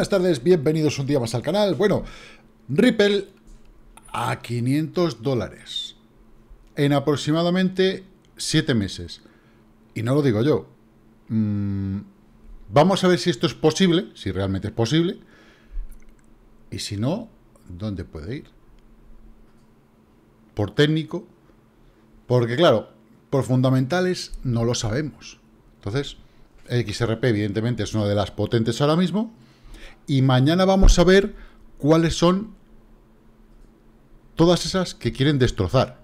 buenas tardes, bienvenidos un día más al canal. Bueno, Ripple a 500 dólares en aproximadamente 7 meses. Y no lo digo yo. Mm, vamos a ver si esto es posible, si realmente es posible. Y si no, ¿dónde puede ir? ¿Por técnico? Porque claro, por fundamentales no lo sabemos. Entonces, XRP evidentemente es una de las potentes ahora mismo y mañana vamos a ver cuáles son todas esas que quieren destrozar.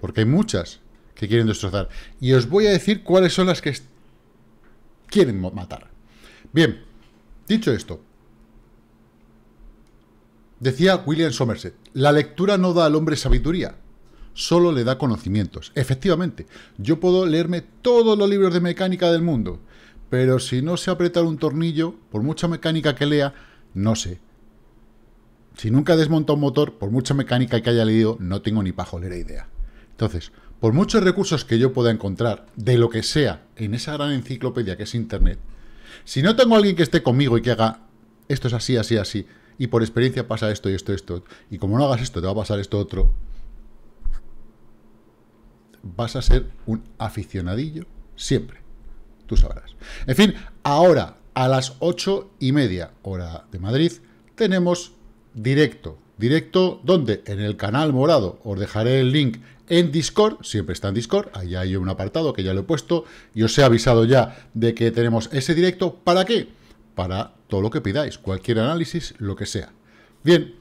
Porque hay muchas que quieren destrozar. Y os voy a decir cuáles son las que quieren matar. Bien, dicho esto, decía William Somerset, la lectura no da al hombre sabiduría, solo le da conocimientos. Efectivamente, yo puedo leerme todos los libros de mecánica del mundo, pero si no sé apretar un tornillo, por mucha mecánica que lea, no sé. Si nunca desmonta un motor, por mucha mecánica que haya leído, no tengo ni pajolera idea. Entonces, por muchos recursos que yo pueda encontrar, de lo que sea, en esa gran enciclopedia que es Internet, si no tengo a alguien que esté conmigo y que haga esto es así, así, así, y por experiencia pasa esto y esto, esto, y como no hagas esto, te va a pasar esto otro, vas a ser un aficionadillo siempre tú sabrás. En fin, ahora a las ocho y media hora de Madrid tenemos directo. Directo donde en el canal morado os dejaré el link en Discord, siempre está en Discord, ahí hay un apartado que ya lo he puesto y os he avisado ya de que tenemos ese directo. ¿Para qué? Para todo lo que pidáis, cualquier análisis, lo que sea. Bien,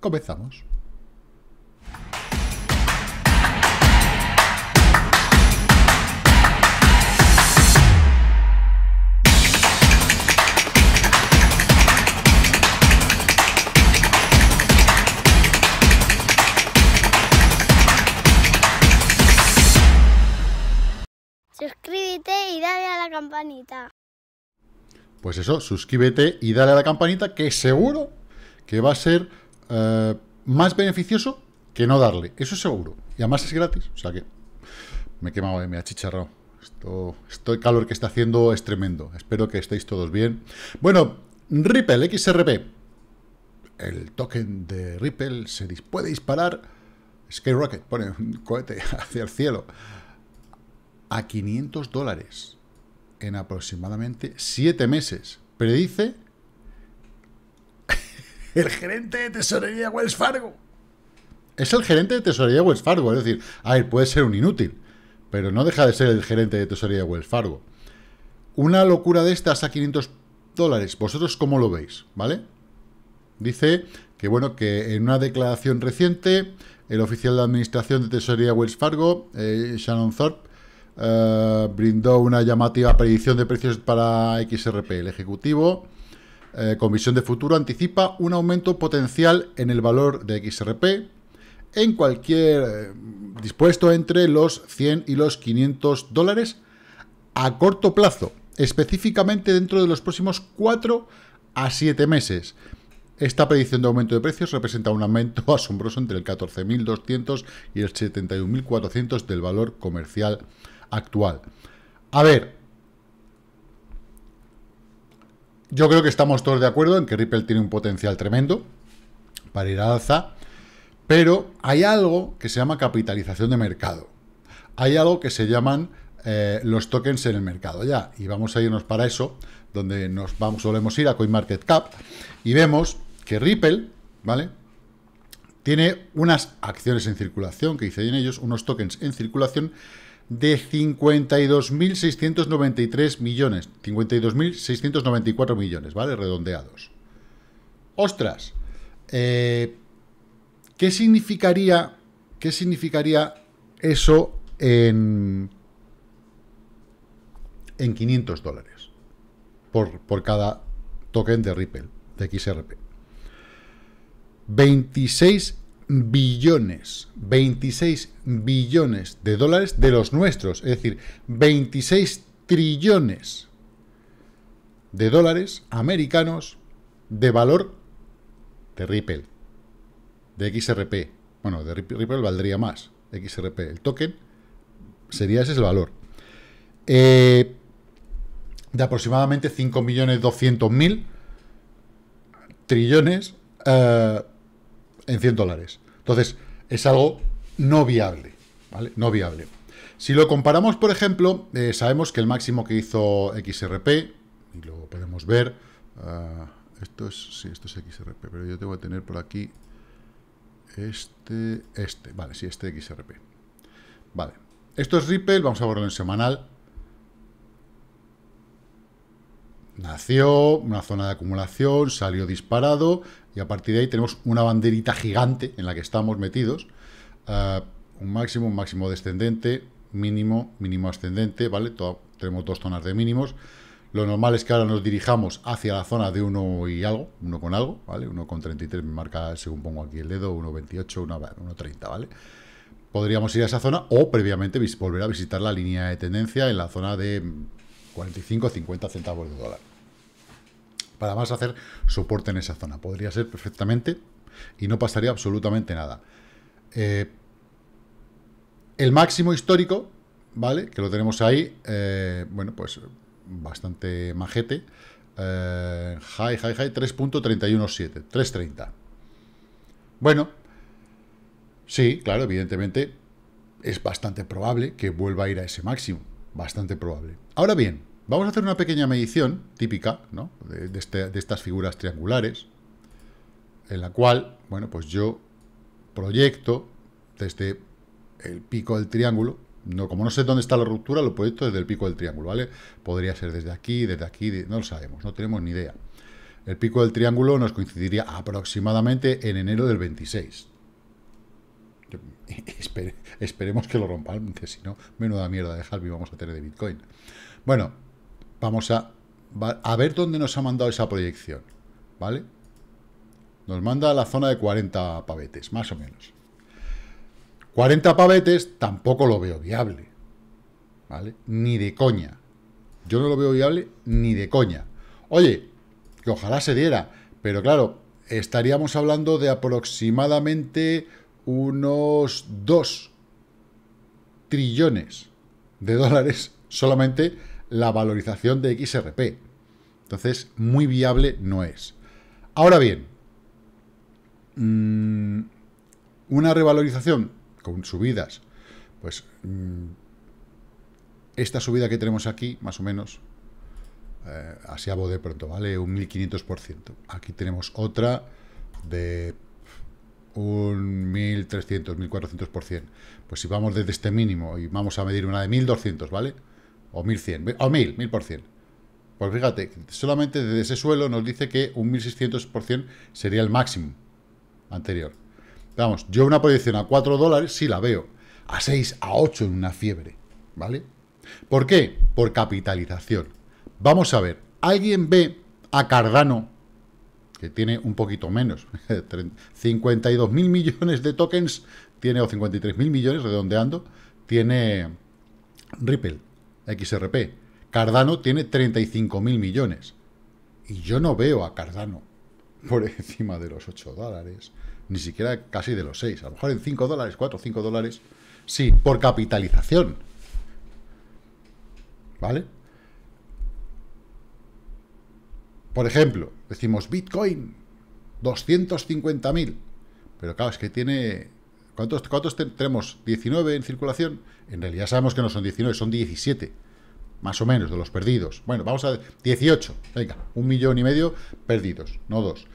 comenzamos. Pues eso, suscríbete y dale a la campanita que seguro que va a ser eh, más beneficioso que no darle. Eso es seguro. Y además es gratis. O sea que me he quemado, eh, me ha Esto, calor que está haciendo es tremendo. Espero que estéis todos bien. Bueno, Ripple XRP. El token de Ripple se puede disparar. Skyrocket pone un cohete hacia el cielo. A 500 dólares en aproximadamente siete meses. Predice el gerente de tesorería Wells Fargo. Es el gerente de tesorería Wells Fargo, es decir, a ver, puede ser un inútil, pero no deja de ser el gerente de tesorería Wells Fargo. Una locura de estas a 500 dólares, ¿vosotros cómo lo veis? ¿Vale? Dice que, bueno, que en una declaración reciente, el oficial de administración de tesorería Wells Fargo, eh, Shannon Thorpe, eh, brindó una llamativa predicción de precios para XRP. El ejecutivo, Comisión eh, con visión de futuro, anticipa un aumento potencial en el valor de XRP en cualquier eh, dispuesto entre los 100 y los 500 dólares a corto plazo, específicamente dentro de los próximos 4 a 7 meses. Esta predicción de aumento de precios representa un aumento asombroso entre el 14.200 y el 71.400 del valor comercial actual. A ver, yo creo que estamos todos de acuerdo en que Ripple tiene un potencial tremendo para ir al alza, pero hay algo que se llama capitalización de mercado. Hay algo que se llaman eh, los tokens en el mercado ya. Y vamos a irnos para eso, donde nos vamos, solemos ir a CoinMarketCap y vemos que Ripple, ¿vale? Tiene unas acciones en circulación, que dicen ellos, unos tokens en circulación de 52.693 millones, 52.694 millones, ¿vale? Redondeados. ¡Ostras! Eh, ¿Qué significaría, qué significaría eso en, en 500 dólares por, por cada token de Ripple, de XRP? 26 billones, 26 billones de dólares de los nuestros, es decir, 26 trillones de dólares americanos de valor de Ripple, de XRP. Bueno, de Ripple valdría más, XRP, el token, sería ese el valor. Eh, de aproximadamente 5.200.000 trillones. Eh, en 100 dólares. Entonces, es algo no viable, ¿vale? No viable. Si lo comparamos, por ejemplo, eh, sabemos que el máximo que hizo XRP, y lo podemos ver, ah, esto es, si esto es XRP, pero yo tengo que tener por aquí este, este, vale, sí, este XRP. Vale, esto es Ripple, vamos a verlo en semanal, nació, una zona de acumulación, salió disparado y a partir de ahí tenemos una banderita gigante en la que estamos metidos. Eh, un máximo, un máximo descendente, mínimo, mínimo ascendente, ¿vale? tenemos dos zonas de mínimos. Lo normal es que ahora nos dirijamos hacia la zona de uno y algo, uno con algo, ¿vale? uno con 33 me marca, según pongo aquí el dedo, 1.28, 1.30, ¿vale? Podríamos ir a esa zona o previamente volver a visitar la línea de tendencia en la zona de 45 50 centavos de dólar. Para más hacer soporte en esa zona. Podría ser perfectamente y no pasaría absolutamente nada. Eh, el máximo histórico, ¿vale? Que lo tenemos ahí, eh, bueno, pues bastante majete. Eh, high, high, high, 3.317, 3.30. Bueno, sí, claro, evidentemente es bastante probable que vuelva a ir a ese máximo bastante probable. Ahora bien, vamos a hacer una pequeña medición típica ¿no? Este, de, estas figuras triangulares, en la cual, bueno, pues yo proyecto desde el pico del triángulo, no, como no sé dónde está la ruptura, lo proyecto desde el pico del triángulo, ¿vale? Podría ser desde aquí, desde aquí, no lo sabemos, no tenemos ni idea. El pico del triángulo nos coincidiría aproximadamente en enero del 26, esperemos que lo rompan, porque si no, menuda mierda de y vamos a tener de Bitcoin. Bueno, vamos a, a ver dónde nos ha mandado esa proyección, ¿vale? Nos manda a la zona de 40 pavetes, más o menos. 40 pavetes tampoco lo veo viable, ¿vale? Ni de coña. Yo no lo veo viable ni de coña. Oye, que ojalá se diera, pero claro, estaríamos hablando de aproximadamente unos 2 trillones de dólares solamente la valorización de XRP. Entonces, muy viable no es. Ahora bien, mm, una revalorización con subidas, pues mm, esta subida que tenemos aquí, más o menos, eh, así a de pronto, ¿vale? Un 1500%. Aquí tenemos otra de un 1.300, 1.400%. Pues si vamos desde este mínimo y vamos a medir una de 1.200, ¿vale? O 1.100, o 1.000, 1.000%. Pues fíjate, solamente desde ese suelo nos dice que un 1.600% sería el máximo anterior. Vamos, yo una proyección a 4 dólares sí la veo. A 6, a 8 en una fiebre, ¿vale? ¿Por qué? Por capitalización. Vamos a ver, ¿alguien ve a Cardano que tiene un poquito menos, 52.000 millones de tokens, tiene o 53.000 millones, redondeando, tiene Ripple, XRP. Cardano tiene 35.000 millones. Y yo no veo a Cardano por encima de los 8 dólares, ni siquiera casi de los 6, a lo mejor en 5 dólares, 4 o 5 dólares, sí, por capitalización. ¿Vale? Por ejemplo, decimos Bitcoin, 250.000. Pero claro, es que tiene... ¿Cuántos, cuántos tenemos? 19 en circulación. En realidad sabemos que no son 19, son 17. Más o menos, de los perdidos. Bueno, vamos a... 18. Venga, un millón y medio perdidos, no dos.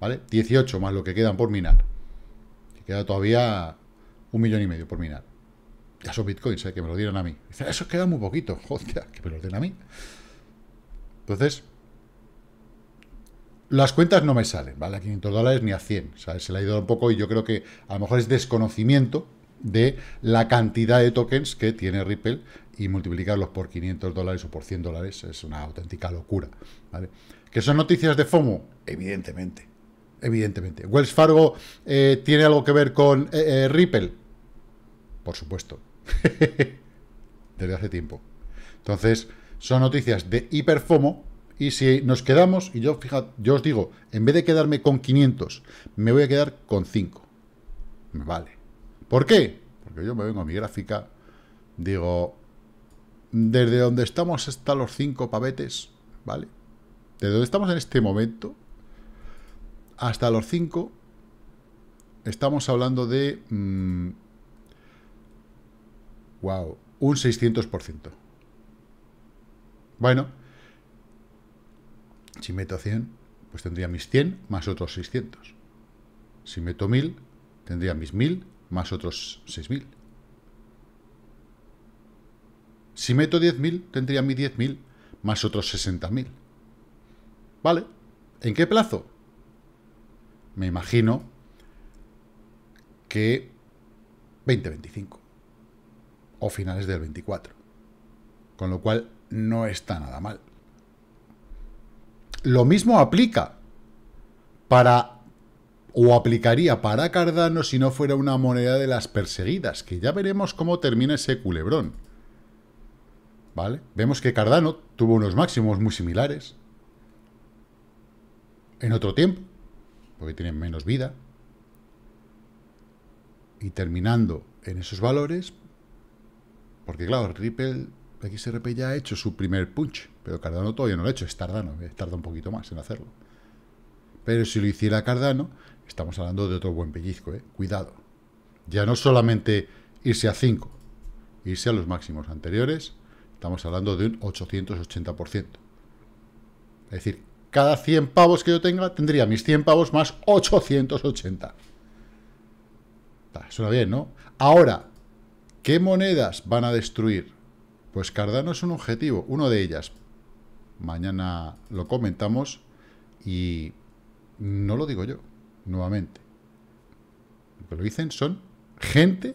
¿Vale? 18 más lo que quedan por minar. queda todavía un millón y medio por minar. Ya son bitcoins, ¿eh? que me lo dieron a mí. Eso queda muy poquito. Joder, que me lo den a mí. Entonces, las cuentas no me salen, ¿vale? A 500 dólares ni a 100, ¿sabes? Se le ha ido un poco y yo creo que a lo mejor es desconocimiento de la cantidad de tokens que tiene Ripple y multiplicarlos por 500 dólares o por 100 dólares es una auténtica locura, ¿vale? ¿Que son noticias de FOMO? Evidentemente, evidentemente. ¿Wells Fargo eh, tiene algo que ver con eh, eh, Ripple? Por supuesto, desde hace tiempo. Entonces, son noticias de hiper FOMO y si nos quedamos, y yo, fijad, yo os digo, en vez de quedarme con 500, me voy a quedar con 5. Vale. ¿Por qué? Porque yo me vengo a mi gráfica, digo, desde donde estamos hasta los 5 pavetes, ¿vale? Desde donde estamos en este momento, hasta los 5, estamos hablando de... wow, mm, un 600%. Bueno, si meto 100, pues tendría mis 100 más otros 600. Si meto 1000, tendría mis 1000 más otros 6000. Si meto 10.000, tendría mis 10.000 más otros 60.000. ¿Vale? ¿En qué plazo? Me imagino que 2025 o finales del 24. Con lo cual no está nada mal. Lo mismo aplica para o aplicaría para Cardano si no fuera una moneda de las perseguidas, que ya veremos cómo termina ese culebrón. ¿Vale? Vemos que Cardano tuvo unos máximos muy similares en otro tiempo, porque tienen menos vida, y terminando en esos valores, porque claro, Ripple XRP ya ha hecho su primer punch. Pero Cardano todavía no lo ha hecho, es Tardano, tarda un poquito más en hacerlo. Pero si lo hiciera Cardano, estamos hablando de otro buen pellizco, ¿eh? cuidado. Ya no solamente irse a 5, irse a los máximos anteriores, estamos hablando de un 880%. Es decir, cada 100 pavos que yo tenga, tendría mis 100 pavos más 880. Ah, suena bien, ¿no? Ahora, ¿qué monedas van a destruir? Pues Cardano es un objetivo, uno de ellas, mañana lo comentamos y no lo digo yo, nuevamente. Lo dicen son gente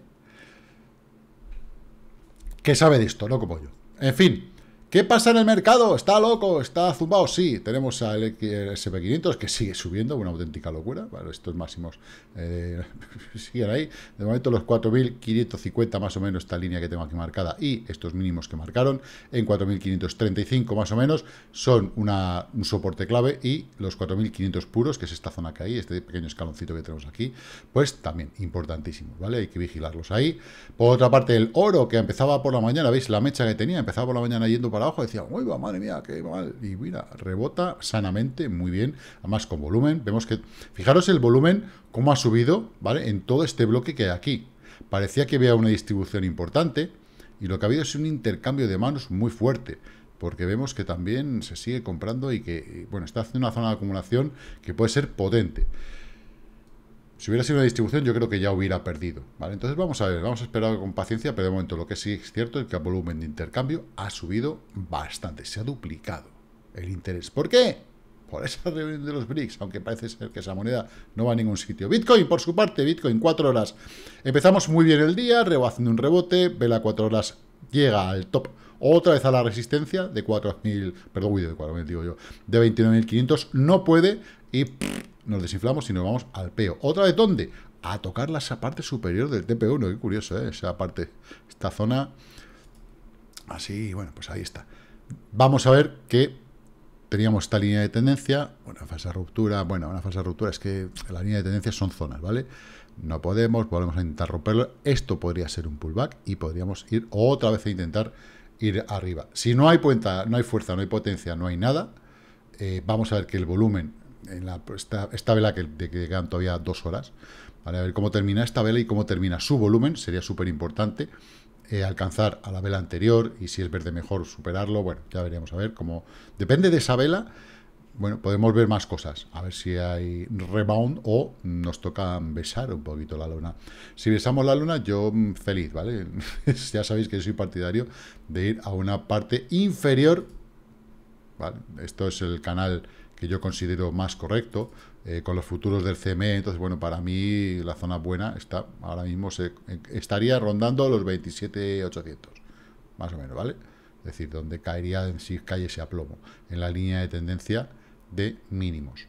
que sabe de esto, no como yo. En fin, ¿Qué pasa en el mercado? ¿Está loco? ¿Está zumbado? Sí, tenemos al SP500 que sigue subiendo, una auténtica locura. estos máximos eh, siguen ahí. De momento los 4.550 más o menos, esta línea que tengo aquí marcada y estos mínimos que marcaron en 4.535 más o menos son un soporte clave y los 4.500 puros, que es esta zona que hay, este pequeño escaloncito que tenemos aquí, pues también importantísimo. ¿vale? Hay que vigilarlos ahí. Por otra parte, el oro que empezaba por la mañana, ¿veis? La mecha que tenía empezaba por la mañana yendo para abajo, decía, uy, va, madre mía, qué mal. Y mira, rebota sanamente, muy bien, además con volumen. Vemos que, fijaros el volumen, cómo ha subido, ¿vale? En todo este bloque que hay aquí. Parecía que había una distribución importante y lo que ha habido es un intercambio de manos muy fuerte porque vemos que también se sigue comprando y que, bueno, está haciendo una zona de acumulación que puede ser potente. Si hubiera sido una distribución, yo creo que ya hubiera perdido. ¿vale? Entonces vamos a ver, vamos a esperar con paciencia, pero de momento lo que sí es cierto es que el volumen de intercambio ha subido bastante, se ha duplicado el interés. ¿Por qué? Por esa reunión de los BRICS, aunque parece ser que esa moneda no va a ningún sitio. Bitcoin, por su parte, Bitcoin, cuatro horas. Empezamos muy bien el día, haciendo un rebote, vela cuatro horas, llega al top otra vez a la resistencia de 4.000, perdón, de 4.000 digo yo, de 29.500, no puede, y nos desinflamos y nos vamos al peo. ¿Otra vez dónde? A tocar la esa parte superior del TP1. Qué curioso, ¿eh? Esa parte, esta zona... Así, bueno, pues ahí está. Vamos a ver que teníamos esta línea de tendencia, una falsa ruptura, bueno, una falsa ruptura es que la línea de tendencia son zonas, ¿vale? No podemos, volvemos a intentar romperlo. Esto podría ser un pullback y podríamos ir otra vez a intentar ir arriba. Si no hay cuenta, no hay fuerza, no hay potencia, no hay nada, eh, vamos a ver que el volumen la, esta, vela que, de que quedan todavía dos horas, ¿vale? a ver cómo termina esta vela y cómo termina su volumen, sería súper importante eh, alcanzar a la vela anterior y si es verde mejor superarlo, bueno, ya veríamos, a ver cómo, depende de esa vela, bueno, podemos ver más cosas, a ver si hay rebound o nos toca besar un poquito la luna. Si besamos la luna, yo mm, feliz, ¿vale? ya sabéis que soy partidario de ir a una parte inferior, ¿vale? Esto es el canal que yo considero más correcto, eh, con los futuros del CME, entonces bueno, para mí la zona buena está, ahora mismo se, estaría rondando los 27,800, más o menos, ¿vale? Es decir, donde caería en si cae ese aplomo, en la línea de tendencia de mínimos.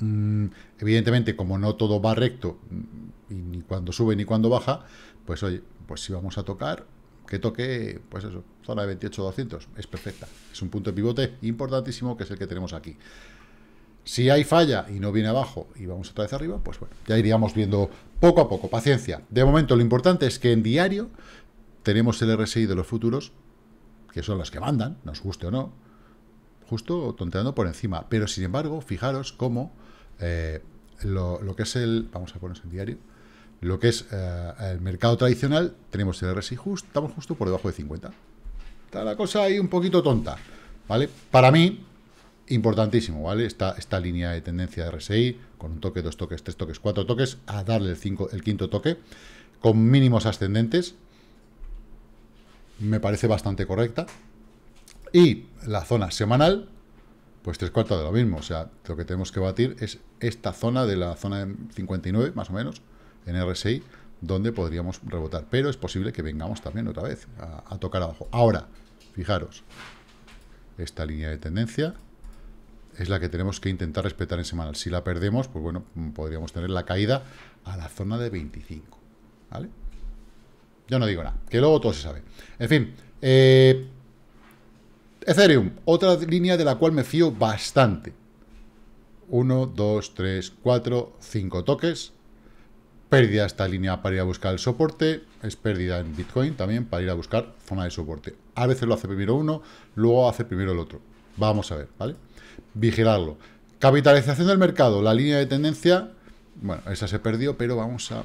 Mm, evidentemente, como no todo va recto, mm, y ni cuando sube ni cuando baja, pues oye, pues si vamos a tocar, que toque, pues eso, zona de 28-200. Es perfecta. Es un punto de pivote importantísimo que es el que tenemos aquí. Si hay falla y no viene abajo y vamos otra vez arriba, pues bueno, ya iríamos viendo poco a poco. Paciencia. De momento, lo importante es que en diario tenemos el RSI de los futuros, que son los que mandan, nos guste o no, justo tonteando por encima. Pero sin embargo, fijaros cómo eh, lo, lo que es el... Vamos a ponernos en diario lo que es eh, el mercado tradicional, tenemos el RSI justo, estamos justo por debajo de 50. Está la cosa ahí un poquito tonta, ¿vale? Para mí, importantísimo, ¿vale? Esta, esta línea de tendencia de RSI, con un toque, dos toques, tres toques, cuatro toques, a darle el, cinco, el quinto toque, con mínimos ascendentes, me parece bastante correcta. Y la zona semanal, pues tres cuartos de lo mismo, o sea, lo que tenemos que batir es esta zona de la zona 59, más o menos, en RSI, donde podríamos rebotar. Pero es posible que vengamos también otra vez a, tocar abajo. Ahora, fijaros, esta línea de tendencia es la que tenemos que intentar respetar en semanal. Si la perdemos, pues bueno, podríamos tener la caída a la zona de 25, ¿vale? Yo no digo nada, que luego todo se sabe. En fin, eh, Ethereum, otra línea de la cual me fío bastante. 1, 2, 3, 4, 5 toques pérdida esta línea para ir a buscar el soporte, es pérdida en Bitcoin también para ir a buscar zona de soporte. A veces lo hace primero uno, luego hace primero el otro. Vamos a ver, ¿vale? Vigilarlo. Capitalización del mercado, la línea de tendencia, bueno, esa se perdió, pero vamos a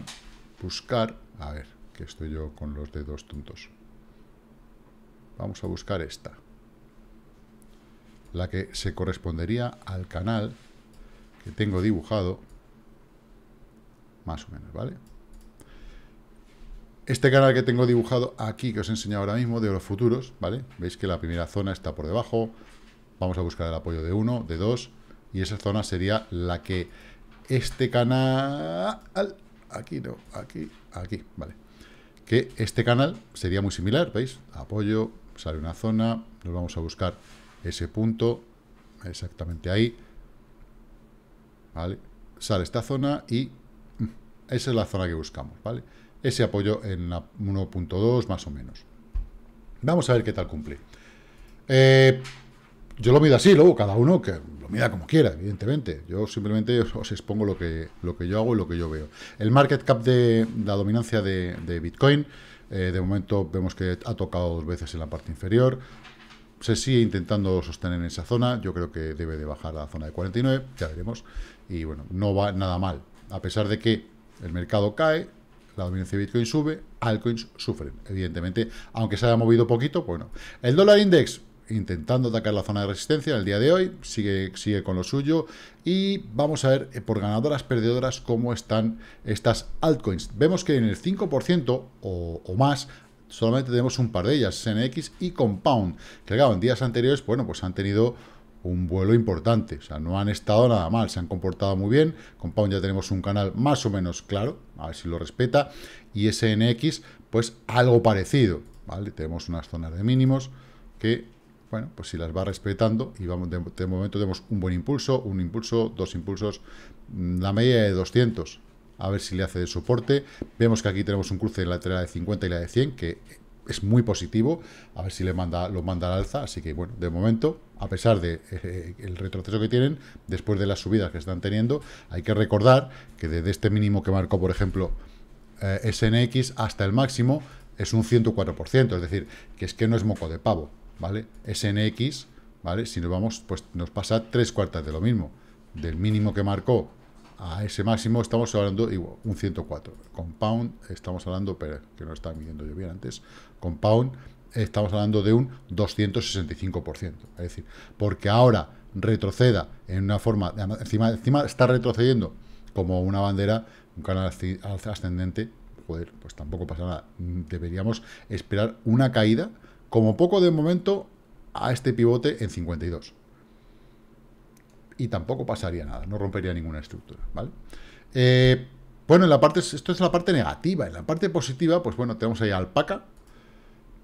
buscar, a ver, que estoy yo con los dedos tontos. Vamos a buscar esta, la que se correspondería al canal que tengo dibujado, más o menos, ¿vale? Este canal que tengo dibujado aquí, que os he enseñado ahora mismo, de los futuros, ¿vale? Veis que la primera zona está por debajo, vamos a buscar el apoyo de uno, de dos. y esa zona sería la que este canal... Aquí no, aquí, aquí, ¿vale? Que este canal sería muy similar, ¿veis? Apoyo, sale una zona, nos vamos a buscar ese punto, exactamente ahí, ¿vale? Sale esta zona y esa es la zona que buscamos, ¿vale? Ese apoyo en 1.2 más o menos. Vamos a ver qué tal cumple. Eh, yo lo mido así, luego cada uno que lo mida como quiera, evidentemente. Yo simplemente os, expongo lo que, lo que yo hago y lo que yo veo. El market cap de la dominancia de, Bitcoin, eh, de momento vemos que ha tocado dos veces en la parte inferior. Se sigue intentando sostener en esa zona. Yo creo que debe de bajar a la zona de 49, ya veremos. Y bueno, no va nada mal. A pesar de que el mercado cae, la dominancia de Bitcoin sube, altcoins sufren, evidentemente, aunque se haya movido poquito, bueno. El dólar index intentando atacar la zona de resistencia el día de hoy, sigue, sigue con lo suyo y vamos a ver eh, por ganadoras, perdedoras, cómo están estas altcoins. Vemos que en el 5% o, o más solamente tenemos un par de ellas, SNX y Compound, que claro, en días anteriores, bueno, pues han tenido un vuelo importante. O sea, no han estado nada mal, se han comportado muy bien. con Pound ya tenemos un canal más o menos claro, a ver si lo respeta. Y SNX, pues algo parecido, ¿vale? Tenemos unas zonas de mínimos que, bueno, pues si las va respetando y vamos de, de momento tenemos un buen impulso, un impulso, dos impulsos, mm, la media de 200. A ver si le hace de soporte. Vemos que aquí tenemos un cruce de la lateral de 50 y la de 100, que es muy positivo, a ver si le manda, lo manda al alza, así que bueno, de momento, a pesar del de, eh, retroceso que tienen, después de las subidas que están teniendo, hay que recordar que desde este mínimo que marcó, por ejemplo, eh, SNX hasta el máximo, es un 104%, es decir, que es que no es moco de pavo, ¿vale? SNX, ¿vale? Si nos vamos, pues nos pasa tres cuartas de lo mismo, del mínimo que marcó a ese máximo estamos hablando igual, un 104. Compound estamos hablando, pero que no está midiendo yo bien antes, Compound, estamos hablando de un 265%. Es decir, porque ahora retroceda en una forma, encima, encima está retrocediendo como una bandera, un canal ascendente, joder, pues tampoco pasa nada. Deberíamos esperar una caída, como poco de momento, a este pivote en 52. Y tampoco pasaría nada, no rompería ninguna estructura, ¿vale? Eh, bueno, en la parte, esto es la parte negativa. En la parte positiva, pues bueno, tenemos ahí Alpaca,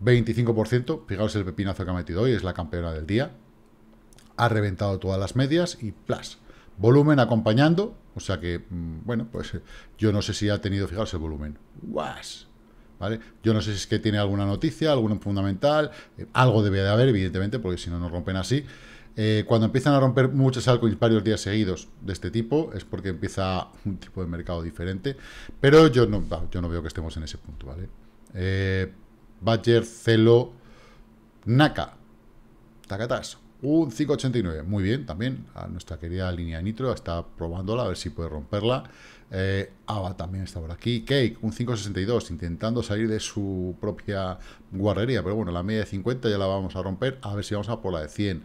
25%, fijaos el pepinazo que ha metido hoy, es la campeona del día. Ha reventado todas las medias y plas. Volumen acompañando, o sea que, mm, bueno, pues eh, yo no sé si ha tenido, fijaos el volumen. ¡Guas! ¿Vale? Yo no sé si es que tiene alguna noticia, Alguna fundamental, eh, algo debe de haber, evidentemente, porque si no nos rompen así. Eh, cuando empiezan a romper muchas altcoins varios días seguidos de este tipo, es porque empieza un tipo de mercado diferente, pero yo no, yo no veo que estemos en ese punto, ¿vale? Eh, Badger Celo Naka. Tacatas. Un 589. Muy bien, también. A nuestra querida línea Nitro está probándola, a ver si puede romperla. Eh, Ava también está por aquí. Cake, un 562, intentando salir de su propia guarrería. Pero bueno, la media de 50 ya la vamos a romper. A ver si vamos a por la de 100.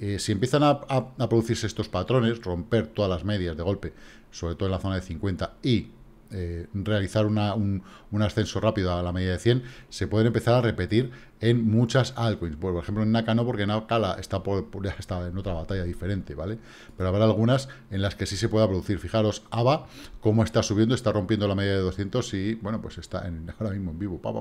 Eh, si empiezan a, a producirse estos patrones, romper todas las medias de golpe, sobre todo en la zona de 50 y eh, realizar un, ascenso rápido a la media de 100, se pueden empezar a repetir en muchas altcoins. Pues, por ejemplo, en Naka no, porque Naka está, por, en otra batalla diferente, ¿vale? Pero habrá algunas en las que sí se pueda producir. Fijaros, aba cómo está subiendo, está rompiendo la media de 200 y, bueno, pues está en, ahora mismo en vivo, pa,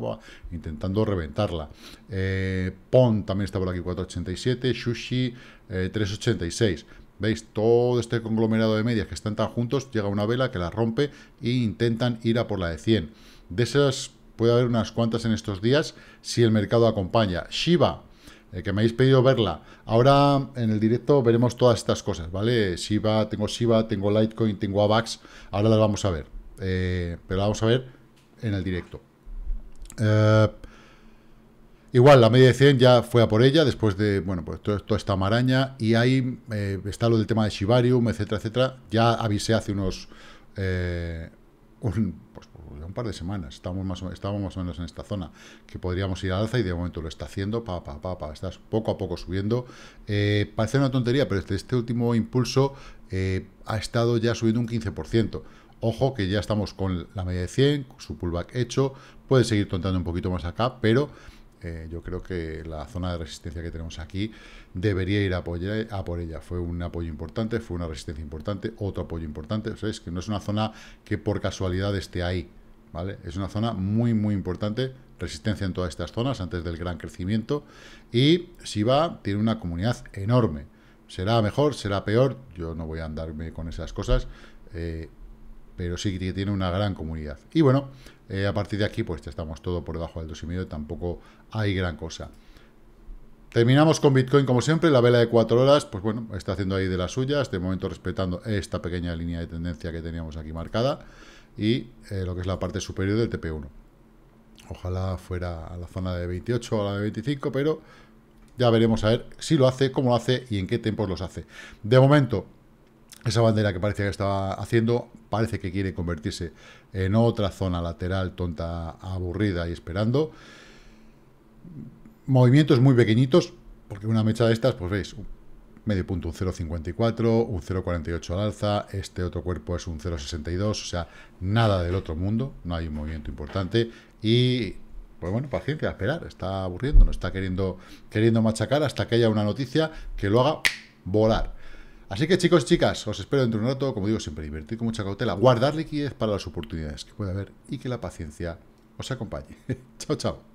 intentando reventarla. Eh, PON también está por aquí, 487, Sushi, 386. ¿Veis? Todo este conglomerado de medias que están tan juntos, llega una vela que la rompe e intentan ir a por la de 100. De esas puede haber unas cuantas en estos días si el mercado acompaña. Shiba, eh, que me habéis pedido verla. Ahora en el directo veremos todas estas cosas, ¿vale? Shiba, tengo Shiba, tengo Litecoin, tengo AVAX. Ahora las vamos a ver. Eh, pero vamos a ver en el directo. Eh, Igual, la media de 100 ya fue a por ella después de, bueno, pues toda, esta maraña y ahí eh, está lo del tema de Shibarium, etcétera, etcétera. Ya avisé hace unos, eh, pues, un, par de semanas, estábamos más, o, estábamos o menos en esta zona, que podríamos ir al alza y de momento lo está haciendo, pa, pa, pa, estás poco a poco subiendo. Eh, parece una tontería, pero este, este último impulso ha estado ya subiendo un 15%. Ojo que ya estamos con la media de 100, su pullback hecho, puede seguir tontando un poquito más acá, pero... Eh, yo creo que la zona de resistencia que tenemos aquí debería ir a, apoyar, a por ella. Fue un apoyo importante, fue una resistencia importante, otro apoyo importante. es que no es una zona que por casualidad esté ahí. ¿vale? Es una zona muy, muy importante. Resistencia en todas estas zonas antes del gran crecimiento. Y si va, tiene una comunidad enorme. Será mejor, será peor. Yo no voy a andarme con esas cosas. Eh, pero sí que tiene una gran comunidad. Y bueno, eh, a partir de aquí, pues ya estamos todo por debajo del 2,5, tampoco hay gran cosa. Terminamos con Bitcoin, como siempre, la vela de 4 horas, pues bueno, está haciendo ahí de las suyas, de momento respetando esta pequeña línea de tendencia que teníamos aquí marcada, y eh, lo que es la parte superior del TP1. Ojalá fuera a la zona de 28 o a la de 25, pero ya veremos a ver si lo hace, cómo lo hace y en qué tiempos los hace. De momento, esa bandera que parecía que estaba haciendo, parece que quiere convertirse en otra zona lateral tonta, aburrida y esperando. Movimientos muy pequeñitos, porque una mecha de estas, pues veis, medio punto, un 0,54, un 0,48 al alza, este otro cuerpo es un 0,62, o sea, nada del otro mundo, no hay un movimiento importante. Y, pues bueno, paciencia, esperar, está aburriendo, no está queriendo, queriendo machacar hasta que haya una noticia que lo haga volar. Así que chicos, chicas, os espero dentro de un rato, como digo siempre, invertir con mucha cautela, guardar liquidez para las oportunidades que pueda haber y que la paciencia os acompañe. chao, chao.